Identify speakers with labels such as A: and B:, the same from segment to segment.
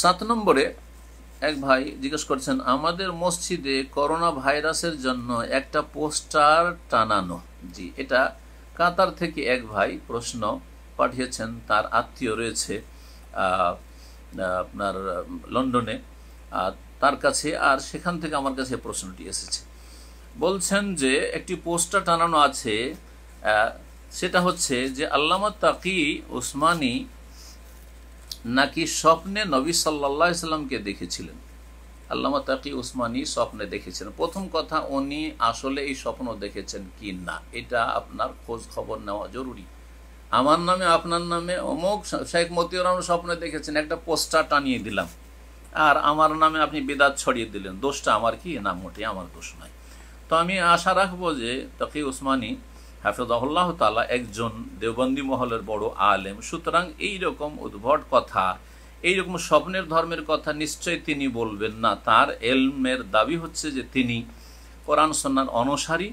A: সাত নম্বরে এক ভাই জিজ্ঞেস করছেন আমাদের মসজিদে করোনা ভাইরাসের জন্য একটা পোস্টার টানানো জি এটা কাতার থেকে এক ভাই প্রশ্ন পাঠিয়েছেন তার আত্মীয় রয়েছে আপনার লন্ডনে আর তার কাছে আর সেখান থেকে আমার কাছে প্রশ্নটি এসেছে বলছেন যে একটি পোস্টার টানানো আছে সেটা হচ্ছে যে আল্লামা তাকি ওসমানী নাকি স্বপ্নে নবী সাল্লা সাল্লামকে দেখেছিলেন আল্লামা তাকি উসমানী স্বপ্নে দেখেছিলেন প্রথম কথা উনি আসলে এই স্বপ্ন দেখেছেন কি না এটা আপনার খোঁজ খবর নেওয়া জরুরি আমার নামে আপনার নামে অমুক শেখ মতিউর রহমান স্বপ্নে দেখেছেন একটা পোস্টার টানিয়ে দিলাম আর আমার নামে আপনি বেদাত ছড়িয়ে দিলেন দোষটা আমার কি না মোটে আমার দোষ নয় তো আমি আশা রাখবো যে তাকি উসমানী হাফেজাহুল্লাহ তালা একজন দেওবন্দী মহলের বড় আলেম সুতরাং এই রকম উদ্ভট কথা এই রকম স্বপ্নের ধর্মের কথা নিশ্চয় তিনি বলবেন না তার এলমের দাবি হচ্ছে যে তিনি কোরআন সন্ন্যার অনুসারী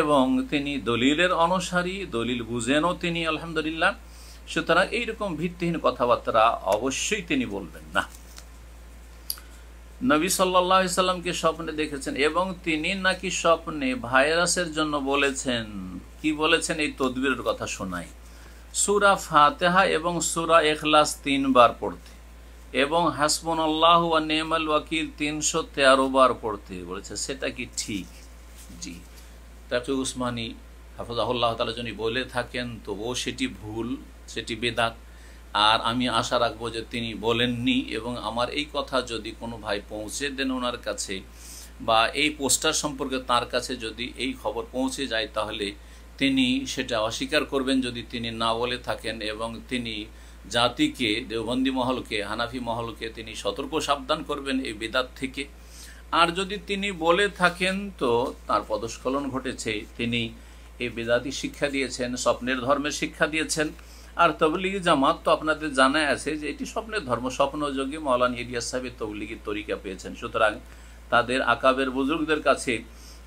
A: এবং তিনি দলিলের অনুসারী দলিল বুঝেনও তিনি আলহামদুলিল্লাহ সুতরাং এইরকম ভিত্তিহীন কথাবার্তা অবশ্যই তিনি বলবেন না নবী সাল্লাহ সাল্লামকে স্বপ্নে দেখেছেন এবং তিনি নাকি স্বপ্নে ভাইরাসের জন্য বলেছেন কি বলেছেন এই তদবিরের কথা শোনাই সুরা ফাতেহা এবং সুরা এখলাস তিনবার পড়তে এবং হাসমন আল্লাহ নেমাল ওয়াকিল তিনশো তেরো বার পড়তে বলেছে সেটা কি ঠিক জি তাকে উসমানী হাফজাহুল্লাহ তালা যদি বলে থাকেন তবুও সেটি ভুল সেটি বেদাত আর আমি আশা রাখবো যে তিনি বলেননি এবং আমার এই কথা যদি কোনো ভাই পৌঁছে দেন ওনার কাছে বা এই পোস্টার সম্পর্কে তার কাছে যদি এই খবর পৌঁছে যায় তাহলে তিনি সেটা অস্বীকার করবেন যদি তিনি না বলে থাকেন এবং তিনি জাতিকে দেওবন্দি মহলকে হানাফি মহলকে তিনি সতর্ক সাবধান করবেন এই বেদাত থেকে আর যদি তিনি বলে থাকেন তো তার পদস্খলন ঘটেছে তিনি এই বেদাতি শিক্ষা দিয়েছেন স্বপ্নের ধর্মের শিক্ষা দিয়েছেন আর তবলিগি জামাত তো আপনাদের জানা আছে যে এটি স্বপ্নের ধর্ম স্বপ্নযোগী মৌলান ইলিয়াস সাহেবের তবলিগির তরিকা পেয়েছেন সুতরাং তাদের আকাবের বুজুর্গদের কাছে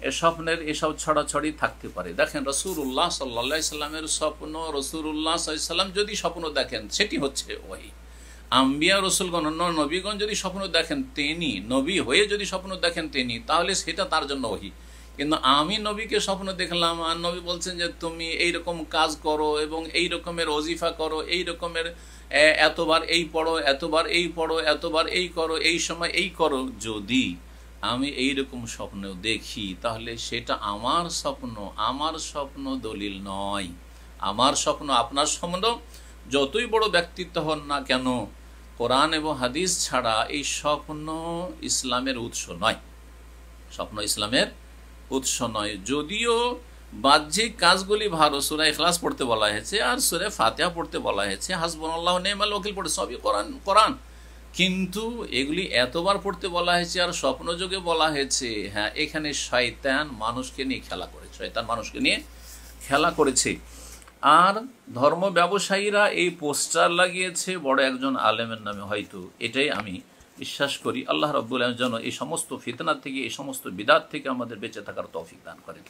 A: এ স্বপ্নের এসব ছড়াছড়ি থাকতে পারে দেখেন রসুর উল্লাহ সাল্লাহামের স্বপ্ন রসুর উল্লাহাম যদি স্বপ্ন দেখেন সেটি হচ্ছে ওই আম্বিয়া রসুলগণ অন্য নবীগণ যদি স্বপ্ন দেখেন তিনি নবী হয়ে যদি স্বপ্ন দেখেন তিনি তাহলে সেটা তার জন্য ওহি কিন্তু আমি নবীকে স্বপ্ন দেখলাম আর নবী বলছেন যে তুমি এই রকম কাজ করো এবং এই রকমের অজিফা করো এই রকমের এতবার এই পড়ো এতবার এই পড়ো এতবার এই করো এই সময় এই করো যদি আমি এই রকম স্বপ্ন দেখি তাহলে সেটা আমার স্বপ্ন আমার স্বপ্ন দলিল নয় আমার স্বপ্ন আপনার স্বপ্ন যতই বড় ব্যক্তিত্ব হন না কেন কোরআন এবং হাদিস ছাড়া এই স্বপ্ন ইসলামের উৎস নয় স্বপ্ন ইসলামের উৎস নয় যদিও বাহ্যিক কাজগুলি ভালো সুরায় এখলাস পড়তে বলা হয়েছে আর সুরে ফাতেহা পড়তে বলা হয়েছে হাসবন আল্লাহ নেমাল ওকিল পড়ে সবই কোরআন কোরআন কিন্তু এগুলি এতবার পড়তে বলা হয়েছে আর স্বপ্নযোগে বলা হয়েছে হ্যাঁ এখানে শয়তান মানুষকে নিয়ে খেলা করেছে শয়তান মানুষকে নিয়ে খেলা করেছে আর ধর্ম ব্যবসায়ীরা এই পোস্টার লাগিয়েছে বড় একজন আলেমের নামে হয়তো এটাই আমি বিশ্বাস করি আল্লাহ রব্বুল যেন এই সমস্ত ফিতনা থেকে এই সমস্ত বিদাত থেকে আমাদের বেঁচে থাকার তৌফিক দান করেন